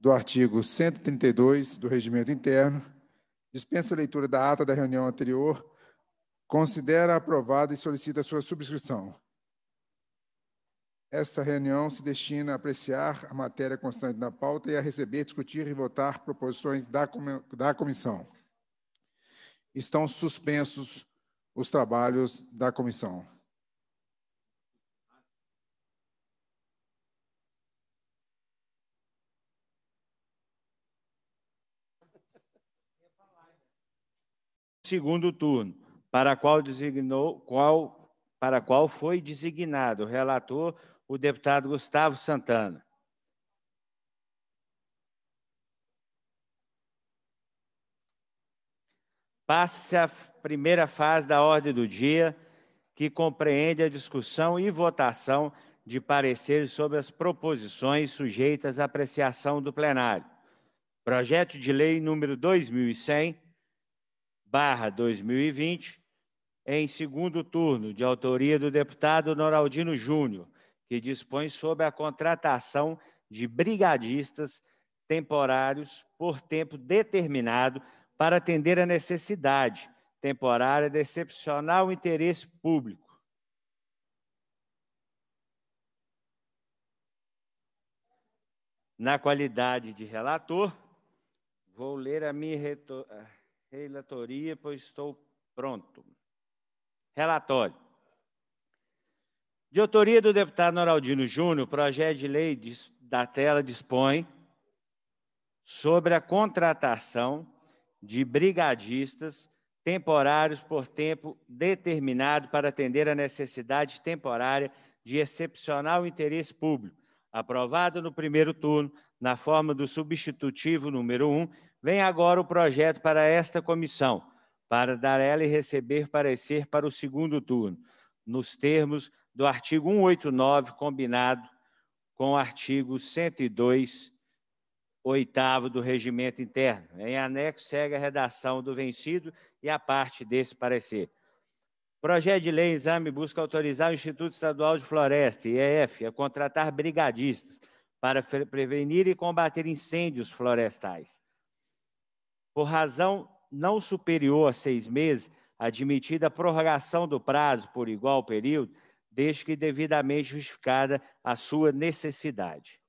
do artigo 132 do Regimento Interno, dispensa a leitura da ata da reunião anterior, considera aprovada e solicita sua subscrição. Esta reunião se destina a apreciar a matéria constante na pauta e a receber, discutir e votar proposições da, da comissão. Estão suspensos os trabalhos da comissão. segundo turno, para qual designou qual para qual foi designado o relator o deputado Gustavo Santana. Passa-se a primeira fase da ordem do dia, que compreende a discussão e votação de pareceres sobre as proposições sujeitas à apreciação do plenário. Projeto de Lei número 2100 barra 2020, em segundo turno, de autoria do deputado Noraldino Júnior, que dispõe sobre a contratação de brigadistas temporários por tempo determinado para atender a necessidade temporária de excepcional interesse público. Na qualidade de relator, vou ler a minha retor... Relatoria, pois estou pronto. Relatório. De autoria do deputado Noraldino Júnior, o projeto de lei da tela dispõe sobre a contratação de brigadistas temporários por tempo determinado para atender a necessidade temporária de excepcional interesse público aprovado no primeiro turno, na forma do substitutivo número 1, vem agora o projeto para esta comissão, para dar ela e receber parecer para o segundo turno, nos termos do artigo 189, combinado com o artigo 102, oitavo do regimento interno. Em anexo, segue a redação do vencido e a parte desse parecer. Projeto de lei exame busca autorizar o Instituto Estadual de Floresta, IEF, a contratar brigadistas para prevenir e combater incêndios florestais. Por razão não superior a seis meses, admitida a prorrogação do prazo por igual período, desde que devidamente justificada a sua necessidade.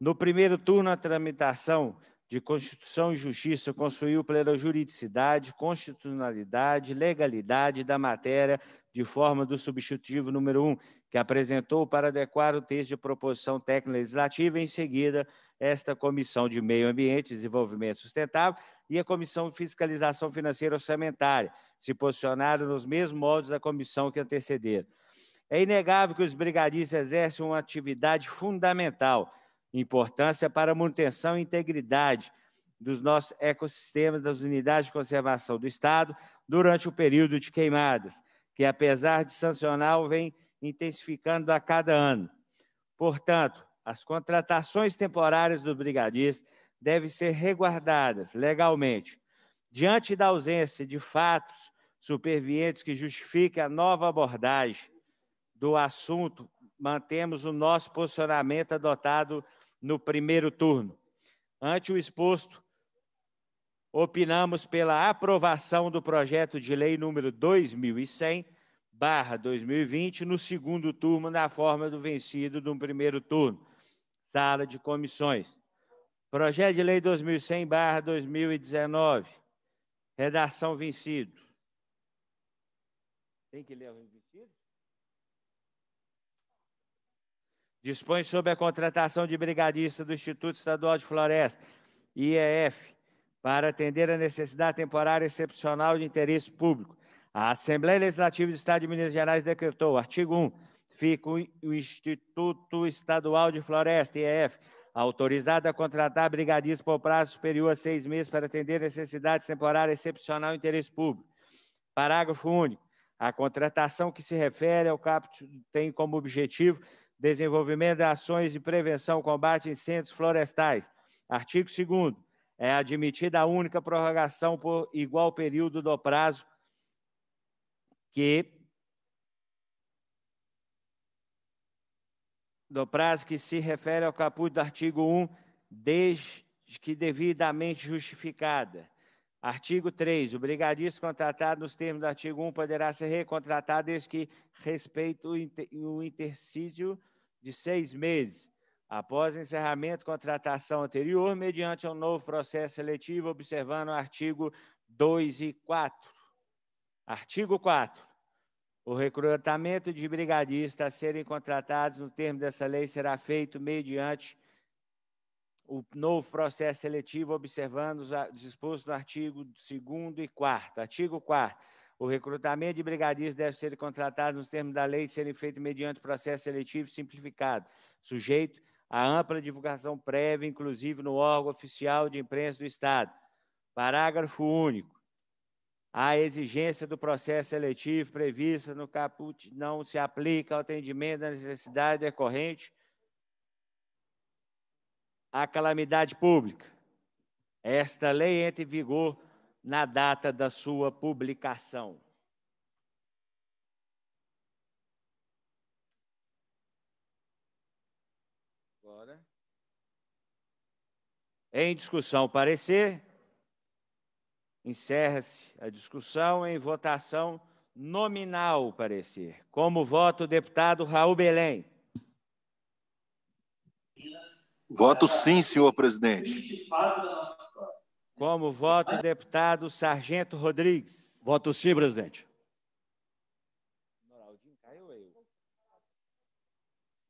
No primeiro turno, a tramitação de Constituição e Justiça construiu pela juridicidade, constitucionalidade, legalidade da matéria, de forma do substitutivo número 1, um, que apresentou para adequar o texto de proposição técnica legislativa, em seguida, esta Comissão de Meio Ambiente e Desenvolvimento Sustentável e a Comissão de Fiscalização Financeira Orçamentária, se posicionaram nos mesmos modos da comissão que antecederam. É inegável que os brigadistas exercem uma atividade fundamental – importância para a manutenção e integridade dos nossos ecossistemas, das unidades de conservação do Estado durante o período de queimadas, que, apesar de sancional, vem intensificando a cada ano. Portanto, as contratações temporárias dos brigadistas devem ser reguardadas legalmente. Diante da ausência de fatos supervientes que justifiquem a nova abordagem do assunto mantemos o nosso posicionamento adotado no primeiro turno. Ante o exposto, opinamos pela aprovação do projeto de lei número 2100, 2020, no segundo turno, na forma do vencido do primeiro turno. Sala de comissões. Projeto de lei 2100, 2019. Redação vencido. Tem que ler o vencido? Dispõe sobre a contratação de brigadista do Instituto Estadual de Floresta, IEF, para atender a necessidade temporária excepcional de interesse público. A Assembleia Legislativa do Estado de Minas Gerais decretou, artigo 1, fica o Instituto Estadual de Floresta, IEF, autorizado a contratar brigadistas por prazo superior a seis meses para atender necessidades temporárias excepcional de interesse público. Parágrafo único. A contratação que se refere ao Capítulo tem como objetivo desenvolvimento de ações de prevenção, e combate a incêndios florestais. Artigo 2 é admitida a única prorrogação por igual período do prazo que do prazo que se refere ao caput do artigo 1, desde que devidamente justificada. Artigo 3. O brigadista contratado nos termos do artigo 1 poderá ser recontratado desde que respeite o, intercídio de seis meses, após encerramento da contratação anterior, mediante um novo processo seletivo, observando o artigo 2 e 4. Artigo 4. O recrutamento de brigadistas a serem contratados no termo dessa lei será feito mediante o novo processo seletivo, observando os dispostos no artigo 2 e 4. Artigo 4. O recrutamento de brigadistas deve ser contratado nos termos da lei e feito mediante processo seletivo simplificado, sujeito à ampla divulgação prévia, inclusive no órgão oficial de imprensa do Estado. Parágrafo único. A exigência do processo seletivo prevista no caput não se aplica ao atendimento da necessidade decorrente à calamidade pública. Esta lei entra em vigor na data da sua publicação. Agora. Em discussão, parecer. Encerra-se a discussão em votação nominal, parecer. Como voto, o deputado Raul Belém? Voto sim, senhor presidente. Como voto o deputado Sargento Rodrigues. Voto sim, presidente.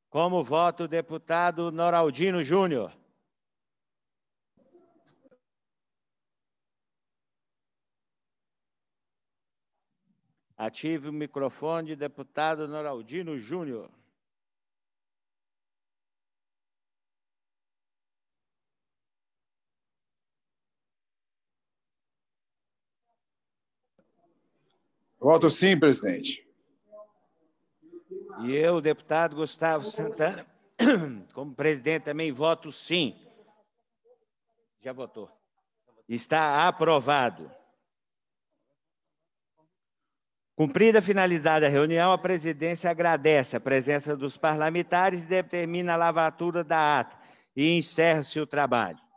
Como voto o deputado Noraldino Júnior. Ative o microfone, deputado Noraldino Júnior. Voto sim, presidente. E eu, deputado Gustavo Santana, como presidente, também voto sim. Já votou. Está aprovado. Cumprida a finalidade da reunião, a presidência agradece a presença dos parlamentares e determina a lavatura da ata e encerra-se o trabalho.